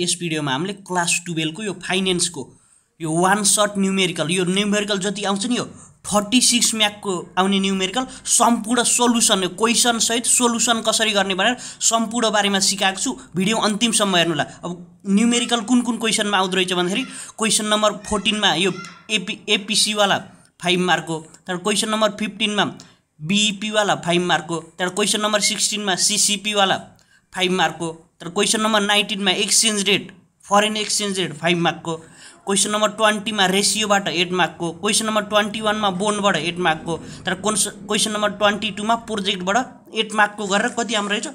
यस भिडियोमा हामीले क्लास टुवेल्भको यो फाइनेन्सको यो वान सर्ट न्युमेरिकल यो न्युमेरिकल जति आउँछ नि यो थर्टी सिक्स म्याकको आउने न्युमेरिकल सम्पूर्ण सोल्युसन क्वेसनसहित सोल्युसन कसरी गर्ने भनेर सम्पूर्ण बारेमा सिकाएको छु भिडियो अन्तिमसम्म हेर्नुहोला अब न्युमेरिकल कुन कुन क्वेसनमा आउँदो रहेछ भन्दाखेरि क्वेसन नम्बर फोर्टिनमा यो एपी एपिसीवाला फाइभ मार्कको त्यहाँबाट क्वेसन नम्बर फिफ्टिनमा बिइपीवाला फाइभ मार्कको त्यहाँबाट क्वेसन नम्बर सिक्सटिनमा सिसिपीवाला फाइभ मार्कको तर क्वेसन नम्बर नाइन्टिनमा exchange rate foreign exchange rate five मार्कको क्वेसन नम्बर ट्वेन्टीमा रेसियोबाट एट मार्कको क्वेसन नम्बर ट्वेन्टी वानमा बोनबाट एट मार्कको तर कोस क्वेसन नम्बर ट्वेन्टी टूमा प्रोजेक्टबाट एट मार्कको गरेर कति हाम्रो रहेछ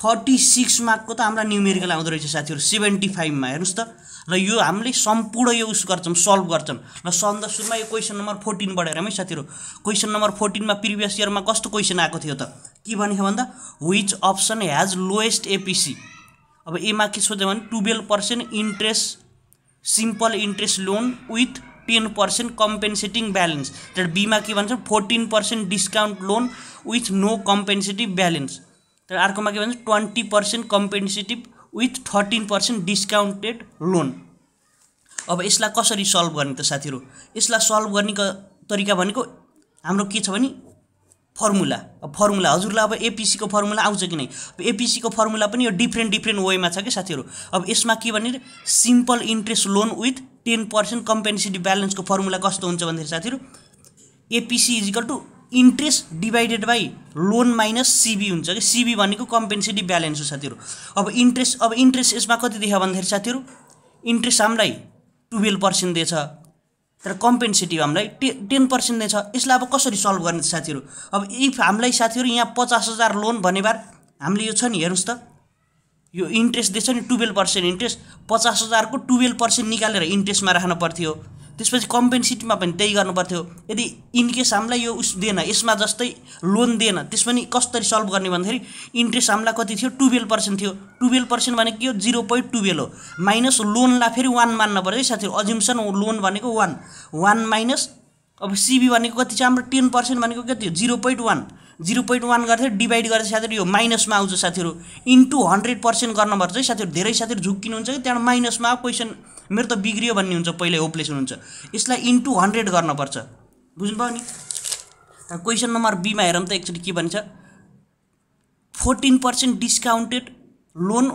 फोर्टी सिक्स मार्कको त हामीलाई न्युमेरिकल आउँदो रहेछ साथीहरू सेभेन्टी फाइभमा हेर्नुहोस् त र यो हामीले सम्पूर्ण यो उस गर्छौँ सल्भ गर्छौँ र सन्द सुरुमा यो क्वेसन नम्बर फोर्टिनबाट हेरौँ है साथीहरू क्वेसन नम्बर फोर्टिनमा प्रिभियस इयरमा कस्तो क्वेसन आएको थियो त के भनेको भन्दा which option has lowest APC अब एमा के सोध्यो भने twelve percent interest simple interest loan with ten percent compensating balance त्यहाँबाट बिमा के भन्छ fourteen percent discount loan with no compensative balance तर अर्कोमा के भन्छ twenty percent compensative with thirteen percent discounted loan अब यसलाई कसरी सल्भ गर्ने त साथीहरू यसलाई सल्भ गर्ने तरिका भनेको हाम्रो के छ भने फर्मुला अब फर्मुला हजुरलाई अब एपिसीको फर्मुला आउँछ कि नै अब एपिसीको फर्मुला पनि यो डिफ्रेन्ट डिफ्रेन्ट वेमा छ कि साथीहरू अब यसमा के भने simple interest loan with ten percent compensative ब्यालेन्सको फर्मुला कस्तो हुन्छ भन्दाखेरि साथीहरू APC equal to interest divided by loan minus CB हुन्छ कि सिबी भनेको कम्पेन्सेटिभ ब्यालेन्स हो साथीहरू अब इन्ट्रेस्ट अब इन्ट्रेस्ट यसमा कति देख्यो भन्दाखेरि साथीहरू इन्ट्रेस्ट हामीलाई टुवेल्भ पर्सेन्ट दिएछ तर कम्पेन्सेटिभ हामीलाई टे टेन पर्सेन्ट दिएछ यसलाई अब कसरी सल्भ गर्ने साथीहरू अब इफ हामीलाई साथीहरू यहाँ पचास हजार लोन भने बार हामीले यो छ नि हेर्नुहोस् त यो इन्ट्रेस्ट दिएछ नि टुवेल्भ पर्सेन्ट इन्ट्रेस्ट पचास हजारको टुवेल्भ पर्सेन्ट निकालेर इन्ट्रेस्टमा राख्नु पर्थ्यो त्यसपछि कम्पेन्सिटीमा पनि त्यही गर्नु पर्थ्यो यदि इनकेस हामीलाई यो उस दिएन यसमा जस्तै लोन दिएन त्यस पनि कसरी सल्भ गर्ने भन्दाखेरि इन्ट्रेस्ट हामीलाई कति थियो टुवेल्भ पर्सेन्ट थियो टुवेल्भ पर्सेन्ट भनेको के हो जिरो पोइन्ट टुवेल्भ हो माइनस लोनलाई फेरि वान मान्न पर्यो है साथीहरू अजिम्सन लोन भनेको वान वान माइनस अब सिबी भनेको कति छ हाम्रो टेन पर्सेन्ट भनेको कति हो zero point one zero point one गर्थ्यो डिभाइड गरेर साथीहरू यो माइनसमा आउँछ साथीहरू इन्टु हन्ड्रेड पर्सेन्ट गर्नुपर्छ है साथीहरू धेरै साथीहरू झुक्किनुहुन्छ कि त्यहाँबाट माइनसमा क्वेसन मेरो त बिग्रियो भन्ने हुन्छ पहिल्यै होपलेस हुनुहुन्छ यसलाई इन्टु हन्ड्रेड गर्नुपर्छ बुझ्नुभयो नि क्वेसन नम्बर बीमा हेरौँ त एकचोटि के भन्छ fourteen percent discounted loan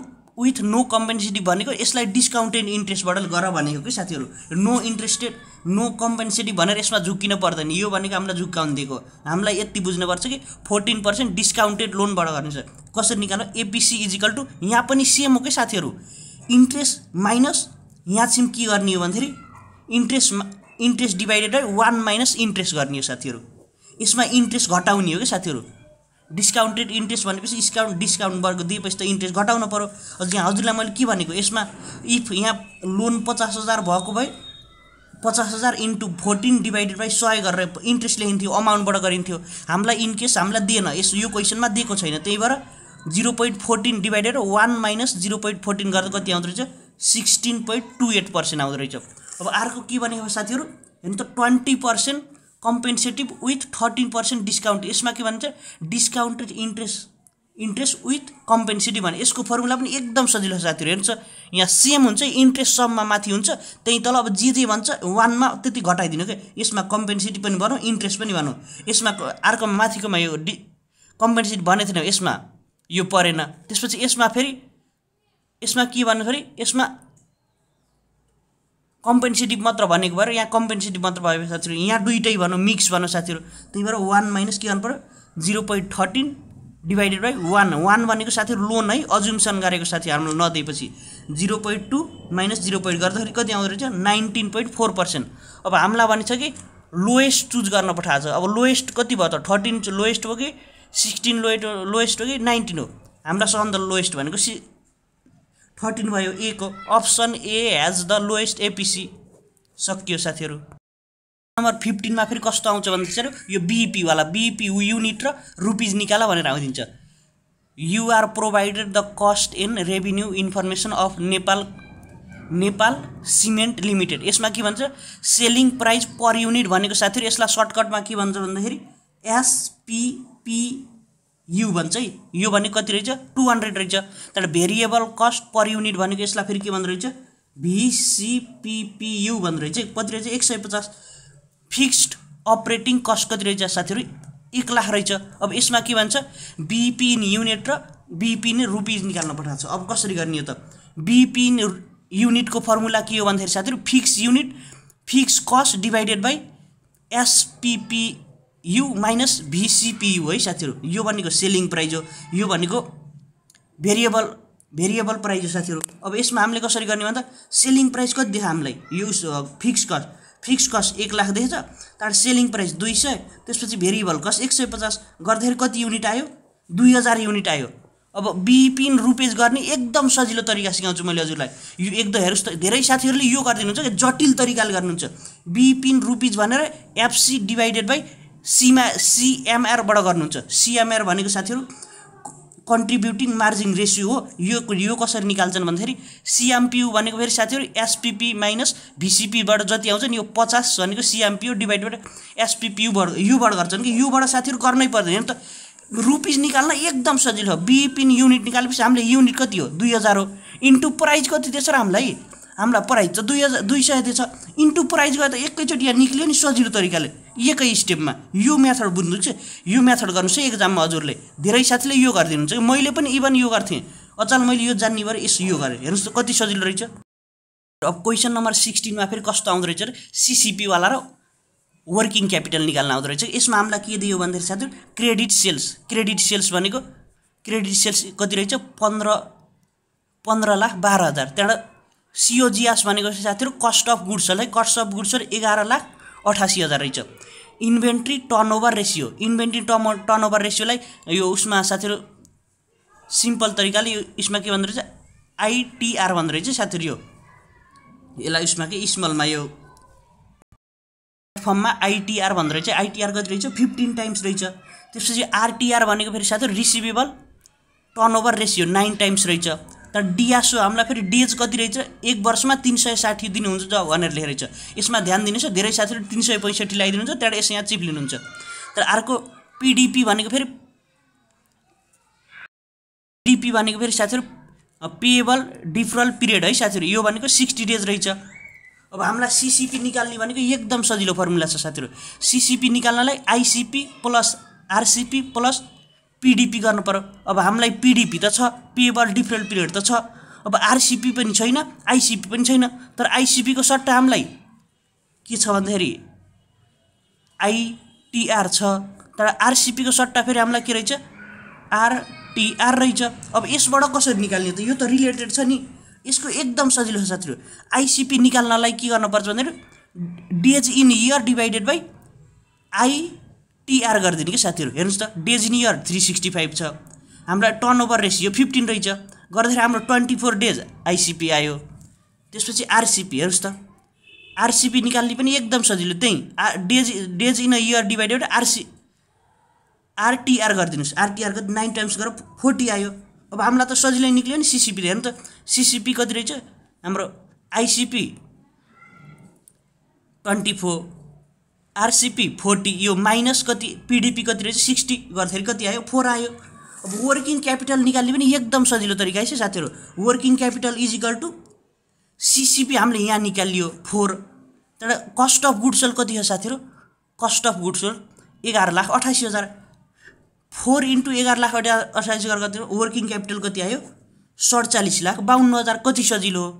with no compensative भनेको यसलाई डिस्काउन्टेड इन्ट्रेस्टबाट गर भनेको कि साथीहरू नो इन्ट्रेस्टेड नो कम्पेन्सेटिभ भनेर यसमा झुक्किन पर्दैन यो भनेको हामीलाई झुक्काउनु दिएको हामीलाई यति बुझ्नुपर्छ कि फोर्टिन पर्सेन्ट डिस्काउन्टेड लोनबाट गर्नेछ कसरी निकाल्नु एपिसी इजिकल टु यहाँ पनि सेम हो कि साथीहरू इन्ट्रेस्ट माइनस यहाँ चाहिँ के गर्ने हो भन्दाखेरि interest interest divided by one minus interest गर्ने हो साथीहरू यसमा इन्ट्रेस्ट घटाउने हो कि साथीहरू डिस्काउन्टेड इन्ट्रेस्ट भनेपछि डिस्काउन्ट डिस्काउन्ट वर्ग दिएपछि त इन्ट्रेस्ट घटाउनु पऱ्यो हजुर यहाँ हजुरलाई मैले के भनेको यसमा इफ यहाँ लोन पचास हजार भएको भए पचास हजार इन्टु फोर्टिन डिभाइडेड बाई सय गरेर इन्ट्रेस्ट लेखिन्थ्यो अमाउन्टबाट गरिन्थ्यो हामीलाई इनकेस हामीलाई दिएन यस यो क्वेसनमा दिएको छैन त्यही भएर zero point fourteen divided one minus zero point fourteen गर्दा कति आउँदो रहेछ sixteen point two eight percent आउँदो रहेछ अब अर्को के भनेको साथीहरू हेर्नु त twenty percent compensative with thirteen percent discount यसमा के भन्छ discounted interest interest with compensative भने यसको फर्मुला पनि एकदम सजिलो छ साथीहरू हेर्नुहोस् यहाँ सेम हुन्छ इन्ट्रेस्ट सममा माथि हुन्छ त्यही तल अब जे जे भन्छ वानमा त्यति घटाइदिनु क्या यसमा कम्पेन्सेटिभ पनि भनौँ इन्ट्रेस्ट पनि भनौँ यसमा अर्कोमा माथिकोमा यो डि कम्पेन्सेटिभ भनेको थिएन यसमा यो परेन त्यसपछि यसमा फेरि यसमा के भन्नु फेरि यसमा कम्पेन्सेटिभ मात्र भनेको भएर यहाँ कम्पेन्सेटिभ मात्र भयो साथीहरू यहाँ दुइटै भनौँ मिक्स भनौँ साथीहरू त्यही भएर वान माइनस के गर्नु पऱ्यो zero point thirteen divided by one one भनेको साथीहरू लोन है अजुम्सन गरेको साथी हाम्रो नदिएपछि zero point two minus zero point गर्दाखेरि कति आउँदो रहेछ नाइन्टिन पोइन्ट फोर पर्सेन्ट अब हामीलाई छ कि लोएस्ट चुज गर्न पठाएको छ अब लोएस्ट कति भयो त थर्टिन लोएस्ट हो कि सिक्सटिन लोए लोएस्ट हो कि नाइन्टिन हो हाम्रा सबभन्दा लोएस्ट भनेको सि थर्टिन भयो ए को option A has the lowest APC सकियो साथीहरू नम्बर फिफ्टिनमा फेरि कस्तो आउँछ भन्दाखेरि यो बिइपीवाला बिइपी युनिट र रुपिज निकाल भनेर आउँदिन्छ you are provided the cost in revenue information of Nepal Nepal cement limited यसमा के भन्छ सेलिङ प्राइस पर युनिट भनेको साथीहरू यसलाई सर्टकटमा के भन्छ भन्दाखेरि एसपिपी यु भन्छ है यो भने कति रहेछ टु हन्ड्रेड रहेछ त्यहाँबाट भेरिएबल कस्ट पर युनिट भनेको यसलाई फेरि के भन्दो रहेछ भिसिपिपियु भन्दो रहेछ कति रहेछ एक सय पचास फिक्स्ड अपरेटिङ कस्ट कति रहेछ साथीहरू एक लाख रहेछ अब यसमा के भन्छ बिपिन युनिट र बिपिन रुपिज निकाल्नु पठाएको छ अब कसरी गर्ने यो त बिपिन युनिटको फर्मुला के हो भन्दाखेरि साथीहरू fix unit fix cost divided by SPP U minus VCPU है साथीहरू यो भनेको सेलिङ प्राइज हो यो भनेको भेरिएबल भेरिएबल प्राइज हो साथीहरू अब यसमा हामीले कसरी गर्ने भन्दा सेलिङ प्राइस कति देख्यो हामीलाई यो फिक्स कस्ट फिक्स कस्ट एक लाख देखेछ तर सेलिङ प्राइस दुई सय त्यसपछि भेरिएबल कस्ट एक सय पचास गर्दाखेरि कति युनिट आयो दुई हजार युनिट आयो अब बिपिन रुपेज गर्ने एकदम सजिलो तरिका सिकाउँछु मैले हजुरलाई यो एकदम हेर्नुहोस् त धेरै साथीहरूले यो गरिदिनुहुन्छ जटिल तरिकाले गर्नुहुन्छ बिपिन रुपिज भनेर एफसी डिभाइडेड बाई सीमा सिएमआरबाट गर्नुहुन्छ सिएमआर भनेको साथीहरू कन्ट्रिब्युटिङ मार्जिन रेसियो हो यो यो कसरी निकाल्छन् भन्दाखेरि सिएमपियु भनेको फेरि साथीहरू एसपिपी माइनस भिसिपीबाट जति आउँछ नि यो पचास भनेको सिएमपियु डिभाइडबाट एसपिपियुबाट युबाट गर्छन् कि युबाट साथीहरू गर्नै पर्दैन त रुपिज निकाल्न एकदम सजिलो हो बिपिन युनिट निकालेपछि हामीले युनिट कति हो दुई हजार हो इन्टु प्राइज कति दिएछ र हामीलाई हामीलाई प्राइज त दुई हजार दुई सय दिएछ इन्टु प्राइज गर्दा एकैचोटि यहाँ निक्ल्यो नि सजिलो तरिकाले एकै स्टेपमा यो मेथड बुझ्नुहोस् यो मेथड गर्नुहोस् है एक्जाममा हजुरले धेरै साथीले यो गरिदिनुहुन्छ कि मैले पनि इभन यो गर्थेँ अचाल मैले यो जान्ने भएर यसो यो गरेँ हेर्नुहोस् त कति सजिलो रहेछ अब क्वेसन नम्बर सिक्सटिनमा फेरि कस्तो आउँदो रहेछ अरे सिसिपीवाला र वर्किङ क्यापिटल निकाल्न आउँदो रहेछ यसमा हामीलाई के दियो भन्दाखेरि साथीहरू क्रेडिट सेल्स क्रेडिट सेल्स भनेको क्रेडिट सेल्स कति रहेछ पन्ध्र पन्ध्र लाख बाह्र हजार त्यहाँबाट सिओजिएस भनेको साथीहरू कस्ट अफ गुड्सहरूलाई कस्ट अफ गुड्सहरू एघार लाख अठासी हजार रहेछ inventory turnover ratio inventory term turnover रेसियोलाई यो उसमा साथीहरू सिम्पल तरिकाले यो यसमा के भन्दो रहेछ आइटिआर भन्दो रहेछ साथीहरू यो यसलाई उसमा के स्मलमा यो फर्ममा आइटिआर भन्दो रहेछ आइटिआर कति रहेछ फिफ्टिन टाइम्स रहेछ त्यसपछि आरटिआर भनेको फेरि साथीहरू receivable turnover ratio nine times रहेछ तर डियासो हामीलाई फेरि डेज कति रहेछ एक वर्षमा तिन सय साठी दिनुहुन्छ भनेर लेखेको छ यसमा ध्यान दिनुहोस् धेरै साथीहरू तिन सय पैँसठी लगाइदिनुहुन्छ त्यहाँबाट यसो यहाँ लिनुहुन्छ तर अर्को पिडिपी भनेको फेरि पिडिपी भनेको फेरि साथीहरू पेएबल डिफरल पिरियड है साथीहरू यो भनेको सिक्सटी डेज रहेछ अब हामीलाई सिसिपी निकाल्ने भनेको एकदम सजिलो फर्मुला छ साथीहरू सिसिपी निकाल्नलाई ICP plus RCP plus PDP गर्नु पऱ्यो अब हामीलाई पिडिपी त छ पेबल डिफरेन्ट पिरियड त छ अब आरसिपी पनि छैन आइसिपी पनि छैन तर आइसिपीको सट्टा हामीलाई के छ भन्दाखेरि आइटिआर छ तर आरसिपीको सट्टा फेरि हामीलाई के रहेछ आरटिआर रहेछ अब यसबाट कसरी निकाल्ने त यो त रिलेटेड छ नि यसको एकदम सजिलो छ साथीहरू आइसिपी निकाल्नलाई के गर्नुपर्छ भन्दाखेरि days in year divided by ITR गरिदिने कि साथीहरू हेर्नुहोस् त डेजिनियर थ्री सिक्सटी फाइभ छ हाम्रा ओभर रेसियो फिफ्टिन रहेछ गर्दाखेरि हाम्रो ट्वेन्टी फोर डेज आइसिपी आयो त्यसपछि आरसिपी हेर्नुहोस् त आरसिपी निकाल्ने पनि एकदम सजिलो त्यहीँ R days days in a year divided RC RTR गरिदिनुहोस् आरटिआर कति नाइन टाइम्स गरेर फोर्टी आयो अब हामीलाई त सजिलै निक्ल्यो नि सिसिपी हेर्नु त सिसिपी कति रहेछ हाम्रो ICP twenty four RCP forty यो माइनस कति पिडिपी कति रहेछ सिक्सटी गर्दाखेरि कति आयो फोर आयो अब वर्किङ क्यापिटल निकाल्ने पनि एकदम सजिलो तरिका है साथीहरू working capital is equal to CCP हामीले यहाँ निकालियो फोर तर कस्ट अफ गुड सेल कति हो साथीहरू कस्ट अफ गुड सेल एघार लाख अठासी हजार फोर इन्टु एघार लाख अठा अठासी हजार कति वर्किङ क्यापिटल कति आयो सडचालिस लाख बाहन्न हजार कति सजिलो हो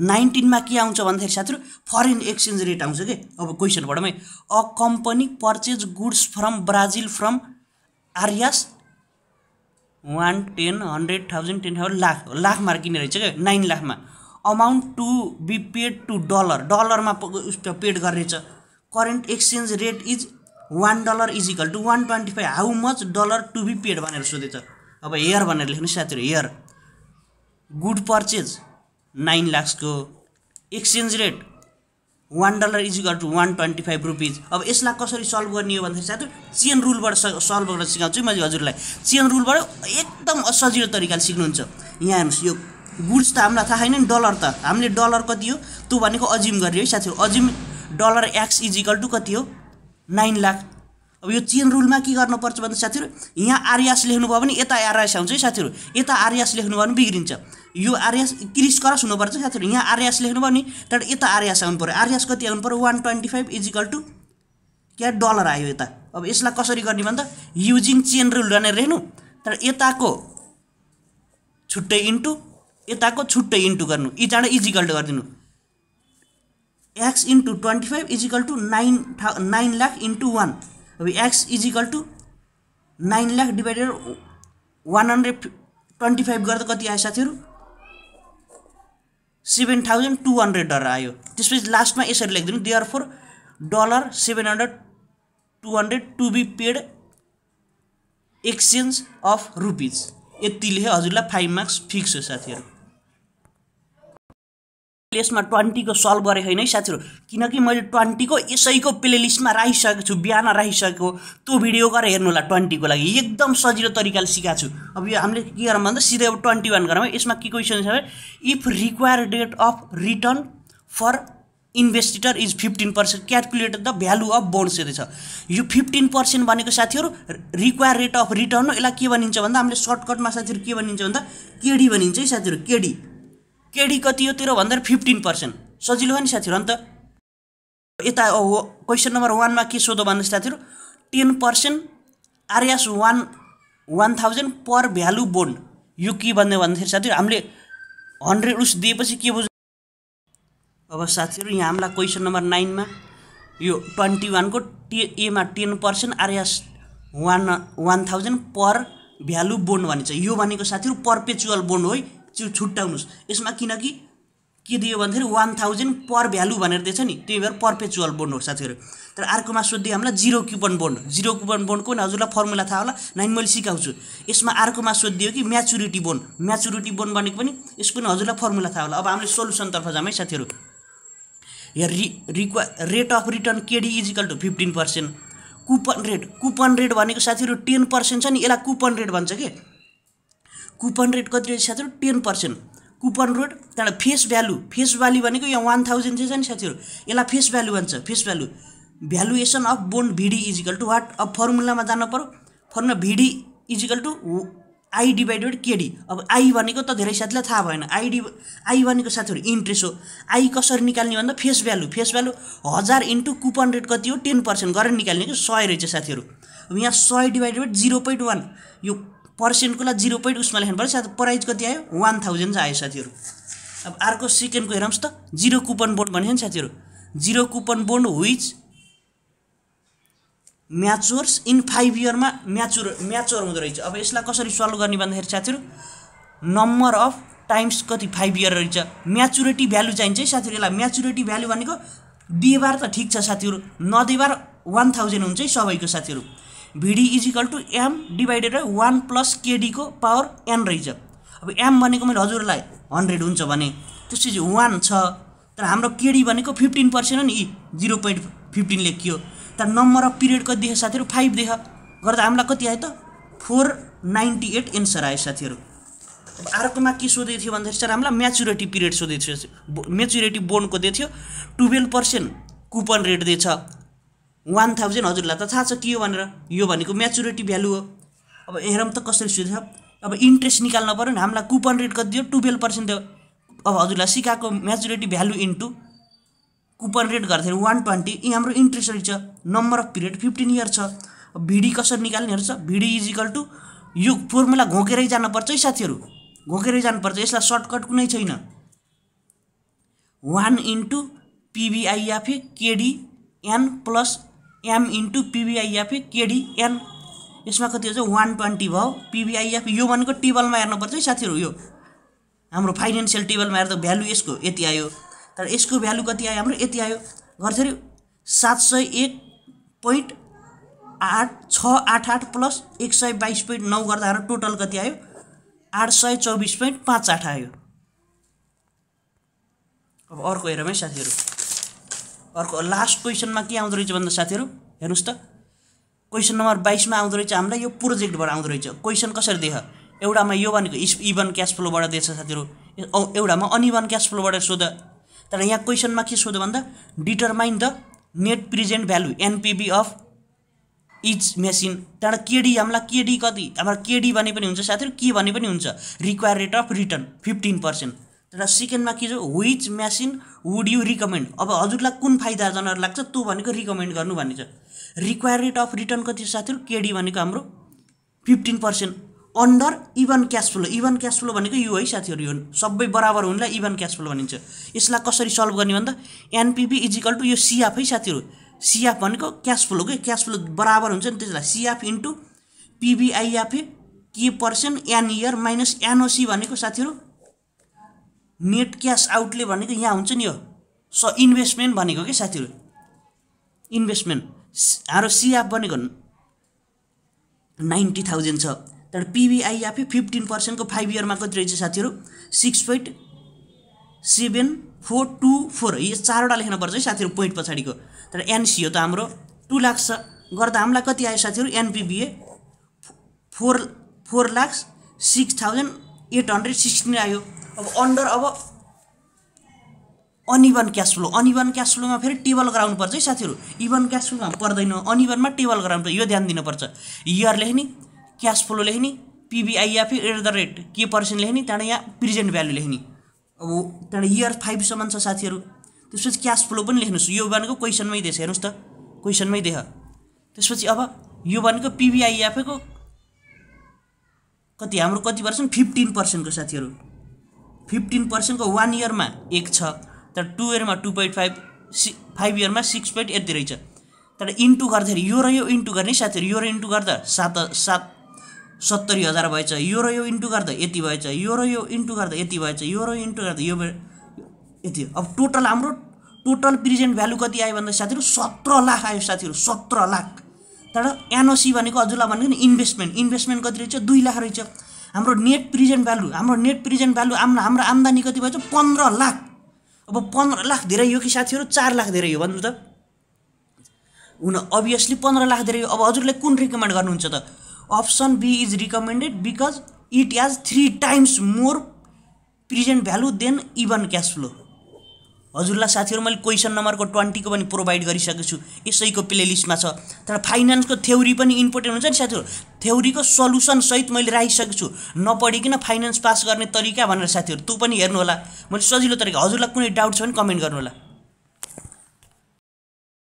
नाइन्टिनमा के आउँछ भन्दाखेरि साथीहरू फरेन एक्सचेन्ज रेट आउँछ कि अब क्वेसनबाट a company purchase goods from Brazil from RS one ten hundred thousand ten thousand lakh लाखमा किने रहेछ क्या नाइन लाखमा amount to be paid to dollar डलरमा पेड गर्नेछ current exchange rate is one dollar is equal to one twenty five how much dollar to be paid भनेर सोधेछ अब हेयर भनेर लेख्नु साथीहरू हेयर गुड पर्चेज नाइन लाक्सको exchange rate one dollar equal to one twenty five rupees अब यसलाई कसरी सल्भ गर्ने हो भन्दाखेरि साथी चेन रुलबाट सल्भ गर्न सिकाउँछु मैले हजुरलाई चेन रुलबाट एकदम असजिलो तरिकाले सिक्नुहुन्छ यहाँ हेर्नुहोस् यो गुड्स त हामीलाई थाहा छैन नि डलर त हामीले डलर कति हो त्यो भनेको अजिम गरियो है साथीहरू assume dollar X equal to कति हो नाइन लाख अब यो चेन रुलमा के गर्नुपर्छ भन्दा साथीहरू यहाँ आर्यास लेख्नुभयो भने यता आर्यास आउँछ है साथीहरू यता आर्यास लेख्नुभयो भने बिग्रिन्छ यो आर्यास क्रिस क्रस हुनुपर्छ साथीहरू यहाँ आर्यास लेख्नुभयो भने तर यता आर्यास आउनु पऱ्यो आर्यास कति आउनु पऱ्यो one twenty five equal to क्या डलर आयो यता अब यसलाई कसरी गर्ने भन्दा युजिङ चेन रुल भनेर हेर्नु तर यताको छुट्टै इन्टु यताको छुट्टै इन्टु गर्नु यी चाँडै इजिकल टु गरिदिनु X into twenty five equal to nine था नाइन लाख इन्टु वान अब X equal to nine lakh divided one hundred twenty five गर्दा कति आयो साथीहरू seven thousand two hundred dollar आयो त्यसपछि लास्टमा यसरी लेखिदिनु R four dollar seven hundred two hundred to be paid exchange of rupees यति लेखेँ हजुरलाई फाइभ मार्क्स फिक्स हो साथीहरू प्लेसमा ट्वेन्टीको सल्भ गरेँ होइन है साथीहरू किनकि मैले ट्वेन्टीको यसैको प्लेलिस्टमा राखिसकेको छु बिहान राखिसकेको त्यो भिडियो गरेर हेर्नु होला ट्वेन्टीको लागि एकदम सजिलो तरिकाले सिकाएको छु अब यो हामीले के गरौँ भन्दा सिधै अब ट्वेन्टी वान गरौँ यसमा के क्वेसन छ if require date of return for investor is fifteen percent calculate the value of bonds छ यो फिफ्टिन पर्सेन्ट भनेको साथीहरू रिक्वायर रेट अफ रिटर्न यसलाई के भनिन्छ भन्दा हामीले सर्टकटमा साथीहरू के भनिन्छ भन्दा केडी भनिन्छ है साथीहरू केडी केडी कति हो तेरो भन्दा फिफ्टिन पर्सेन्ट सजिलो हो नि साथीहरू अन्त यता क्वेसन नम्बर वानमा के सोधो भन्नुहोस् साथीहरू ten percent RS one one thousand par value bond यो के भन्ने भन्दाखेरि साथीहरू हामीले हन्ड्रेड उस दिएपछि के बुझ्नु अब साथीहरू यहाँ हामीलाई क्वेसन नम्बर नाइनमा यो ट्वेन्टी वानको टे एमा ten percent RS one one thousand par value bond भनिन्छ यो भनेको साथीहरू पर्पेचुअल बोन्ड हो छुट्याउनुहोस् यसमा किनकि के दियो भन्दाखेरि वान थाउजन्ड पर भ्यालु भनेर दिएछ नि त्यही भएर पर्पेचुअल बोन्ड हो साथीहरू तर अर्कोमा सोधिदियो हामीलाई zero coupon bond zero coupon बोन्डको हजुरलाई फर्मुला थाहा होला नाइन मैले सिकाउँछु यसमा अर्कोमा सोधिदियो कि म्याचुरिटी बोन्ड म्याचुरिटी बोन्ड भनेको पनि यसको पनि हजुरलाई फर्मुला थाहा होला अब हामीले सोल्युसनतर्फ जाऊँ है साथीहरू या re require rate of return KD equal to fifteen percent coupon rate coupon rate भनेको साथीहरू टेन पर्सेन्ट छ नि यसलाई कुपन रेट भन्छ कि कुपन रेट कति रहेछ साथीहरू टेन पर्सेन्ट कुपन रेट त्यहाँबाट फेस भ्यालु फेस भ्याल्यु भनेको यहाँ वान थाउजन्ड चाहिँ छ नि साथीहरू यसलाई फेस भ्यालु भन्छ face value valuation of bond VD equal to what अब फर्मुलामा जानु पऱ्यो formula VD equal to I divided KD अब आई भनेको त धेरै साथीलाई थाहा भएन आई डि आई भनेको साथीहरू इन्ट्रेस्ट हो आई कसरी निकाल्ने भन्दा फेस भ्यालु फेस भ्यालु हजार इन्टु कुपन रेट कति हो टेन पर्सेन्ट गरेर निकाल्ने कि सय रहेछ साथीहरू अब यहाँ सय डिभाइडेड जिरो पोइन्ट वान यो पर्सेन्टकोलाई जिरो पोइन्ट उसमा लेख्नु पऱ्यो साथीहरू प्राइज कति आयो वान थाउजन्ड चाहिँ आयो साथीहरू अब अर्को सेकेन्डको हेरौँ त जिरो कुपन बोन्ड भन्यो नि साथीहरू zero coupon bond which matures in five इयरमा म्याचुर म्याचोर हुँदो रहेछ अब यसलाई कसरी सल्भ गर्ने भन्दाखेरि साथीहरू नम्बर अफ टाइम्स कति फाइभ इयर रहेछ म्याचुरिटी भ्यालु चाहिन्छ है साथीहरू यसलाई म्याचुरिटी भ्याल्यु भनेको बिहिबार त ठिक छ साथीहरू नदेबार वान थाउजन्ड हुन्छ है सबैको साथीहरू VD is equal to M divided by one plus केडीको पावर एन रहेछ अब एम भनेको मैले हजुरलाई हन्ड्रेड हुन्छ भने त्यसपछि वान छ तर हाम्रो केडी भनेको फिफ्टिन पर्सेन्ट हो नि जिरो पोइन्ट फिफ्टिन लेखियो तर नम्बर अफ पिरियड कति देख्यो साथीहरू फाइभ देख गर्दा हामीलाई कति आयो त फोर नाइन्टी एट एन्सर आयो साथीहरू अर्कोमा के सोधेको थियो भन्दाखेरि सर हामीलाई म्याचुरिटी पिरियड सोधेको थियो म्याचुरिटी बोन्डको दिएको थियो टुवेल्भ पर्सेन्ट कुपन रेट दिएछ वान थाउजन्ड हजुरलाई त थाहा छ के हो भनेर यो भनेको म्याचुरिटी भ्यालु हो अब हेरौँ त कसरी सोध्छ अब इन्ट्रेस्ट निकाल्नु पऱ्यो नि हामीलाई कुपन रेट कति दियो टुवेल्भ पर्सेन्ट दियो अब हजुरलाई सिकाएको maturity value into coupon rate गर्दाखेरि वान ट्वेन्टी यी हाम्रो इन्ट्रेस्ट रेट छ number of period fifteen year छ भिडी कसरी निकाल्नेहरू छ भिडी इजिकल टु यो फर्मुला घोकेरै जानुपर्छ है साथीहरू घोकेरै जानुपर्छ यसलाई सर्टकट कुनै छैन one into PVIFA N plus M into PVIF KD N यसमा कति हो वान ट्वेन्टी भयो पिबिआइएफ यो भनेको टेबलमा हेर्नुपर्छ है साथीहरू यो हाम्रो फाइनेन्सियल टेबलमा हेर्दा भ्यालु यसको यति आयो तर यसको भ्यालु कति आयो हाम्रो यति आयो गर्दाखेरि सात सय एक पोइन्ट आठ छ आठ आठ प्लस एक सय बाइस पोइन्ट नौ गर्दा हाम्रो टोटल कति आयो आठ सय चौबिस पोइन्ट पाँच आठ आयो अब अर्को हेरौँ है साथीहरू अर्को लास्ट क्वेसनमा के आउँदो रहेछ भन्दा साथीहरू हेर्नुहोस् त क्वेसन नम्बर बाइसमा आउँदो रहेछ हामीलाई यो प्रोजेक्टबाट आउँदो रहेछ क्वेसन कसरी देख एउटामा यो भनेको इस इभन क्यास फ्लोबाट दिएछ साथीहरू एउटामा अनइभन क्यास फ्लोबाट सोध तर यहाँ क्वेसनमा के सोध भन्दा determine the net present value NPV of each machine त्यहाँबाट केडी हामीलाई केडी कति हाम्रो केडी भने पनि हुन्छ साथीहरू के भने पनि हुन्छ require rate of return fifteen percent र सेकेन्डमा के छ which machine would you recommend अब हजुरलाई कुन फाइदाजनक लाग्छ त्यो भनेको रिकमेन्ड गर्नु भन्ने छ रिक्वायर अफ रिटर्न कति साथीहरू केडी भनेको हाम्रो fifteen percent under even cash flow even cash flow भनेको यो है साथीहरू यो सबै बराबर हुनेलाई इभन क्यास फ्लो भनिन्छ यसलाई कसरी सल्भ गर्ने भन्दा एनपिपी इजिकल टु यो सिएफ है साथीहरू सिएफ भनेको क्यास फ्लो के क्यास फ्लो बराबर हुन्छ नि त्यसलाई सिएफ इन्टु पिबिआइएफए के percent N year minus NOC भनेको साथीहरू नेट क्यास आउटले भनेको यहाँ हुन्छ नि यो स इन्भेस्टमेन्ट भनेको कि साथीहरू इन्भेस्टमेन्ट हाम्रो सिएफ भनेको नाइन्टी थाउजन्ड छ तर पिबिआइएफै फिफ्टिन पर्सेन्टको फाइभ इयरमा कति रहेछ साथीहरू six point seven four two four यो चारवटा लेख्नुपर्छ है साथीहरू पोइन्ट पछाडिको तर एनसिओ त हाम्रो टु लाक्स छ गर्दा हामीलाई कति आयो साथीहरू NPV four four lakhs six thousand eight hundred sixteen आयो अब अन्डर अब uneven cash flow uneven cash फ्लोमा फेरि टेबल पर्छ है साथीहरू इभन क्यास फ्लोमा पर्दैन अनइभनमा टेबल गराउनुपर्छ यो ध्यान दिनुपर्छ इयर लेख्ने क्यास फ्लो लेख्ने पिबिआइएफ एट द रेट के पर्सेन्ट लेख्ने त्यहाँबाट यहाँ प्रेजेन्ट भ्यालु लेख्ने अब त्यहाँबाट इयर फाइभसम्म छ साथीहरू त्यसपछि क्यास फ्लो पनि लेख्नुहोस् यो भनेको क्वेसनमै देख्छ हेर्नुहोस् त क्वेसनमै देख त्यसपछि अब यो भनेको पिबिआइएफको कति हाम्रो कति पर्सेन्ट फिफ्टिन पर्सेन्टको साथीहरू फिफ्टिन पर्सेन्टको वान इयरमा एक छ तर टु इयरमा टू पोइन्ट फाइभ सि फाइभ इयरमा सिक्स पोइन्ट यति रहेछ तर इन्टु गर्दाखेरि यो र यो इन्टु गर्ने साथीहरू यो र इन्टु गर्दा सात सात सत्तरी हजार भएछ यो र यो इन्टु गर्दा यति भएछ यो र यो इन्टु गर्दा यति भएछ यो र यो इन्टु गर्दा यो यति अब टोटल हाम्रो टोटल प्रेजेन्ट भ्यालु कति आयो भन्दा साथीहरू सत्र लाख आयो साथीहरू सत्र लाख तर एनओसी भनेको हजुरलाई भनेको नि इन्भेस्टमेन्ट इन्भेस्टमेन्ट कति रहेछ दुई लाख रहेछ हाम्रो नेट प्रिजेन्ट भ्यालु हाम्रो नेट प्रिजेन्ट भ्यालु हाम्रो आम्दानी कति भएछ पन्ध्र लाख अब पन्ध्र लाख धेरै यो कि साथीहरू चार लाख धेरै हो भन्नु त हुन अभियसली पन्ध्र लाख धेरै अब हजुरले कुन रिकमेन्ड गर्नुहुन्छ त option B is recommended because it has three times more present value than even cash flow हजुरलाई साथीहरू मैले क्वेसन नम्बरको ट्वेन्टीको पनि प्रोभाइड गरिसकेको छु यसैको प्लेलिस्टमा छ तर फाइनेन्सको थ्योरी पनि इम्पोर्टेन्ट हुन्छ नि साथीहरू थ्योरीको सहित मैले राखिसकेको छु नपढिकन फाइनेन्स पास गर्ने तरिका भनेर साथीहरू तँ पनि हेर्नुहोला मैले सजिलो तरिका हजुरलाई कुनै डाउट छ भने कमेन्ट गर्नुहोला